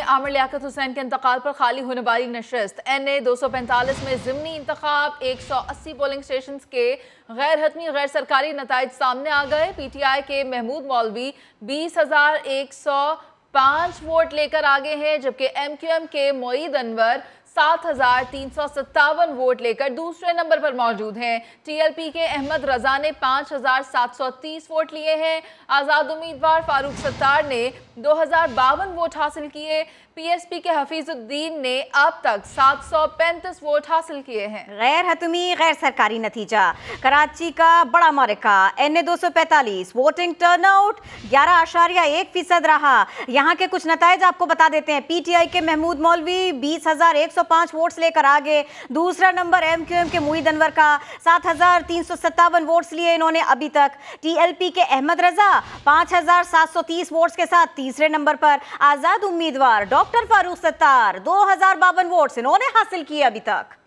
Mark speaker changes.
Speaker 1: आमिर लियात हुसैन के इंतकाल पर खाली होने वाली नशस्त एन ए दो सौ पैंतालीस में ज़मनी इंतखा एक सौ अस्सी पोलिंग स्टेशन के गैर हतमी गैर सरकारी नतज सामने आ गए पी टी आई के महमूद मौलवी बीस हज़ार एक सौ पाँच वोट लेकर आगे हैं जबकि एम क्यू एम के मोईद अनवर सात हजार तीन सौ सत्तावन वोट लेकर दूसरे नंबर पर मौजूद हैं टीएलपी के अहमद रजा ने पांच हजार सात सौ तीस वोट लिए हैं आज़ाद उम्मीदवार फारूक सत्तार ने दो हजार बावन वोट हासिल किए पीएसपी के हफीजुद्दीन ने अब तक सात सौ पैंतीस वोट हासिल किए हैं
Speaker 2: गैर हतमी गैर सरकारी नतीजा कराची का बड़ा मरका एन ए दो सौ पैंतालीस वोटिंग टर्न आउट ग्यारह आशारिया एक फीसद रहा यहाँ के कुछ नतज आपको बता देते हैं पीटीआई के महमूद मौलवी बीस हजार एक सौ पांच वोट्स लेकर आगे दूसरा नंबर एम क्यू एम के मुईद अनवर का सात हजार तीन सौ सत्तावन वोट्स लिए इन्होंने अभी तक टीएलपी के अहमद रजा पांच हजार सात सौ तीस वोट्स के साथ तीसरे नंबर पर आजाद उम्मीदवार डॉक्टर फारूक सत्तार दो हजार बावन वोट्स इन्होंने हासिल किए अभी तक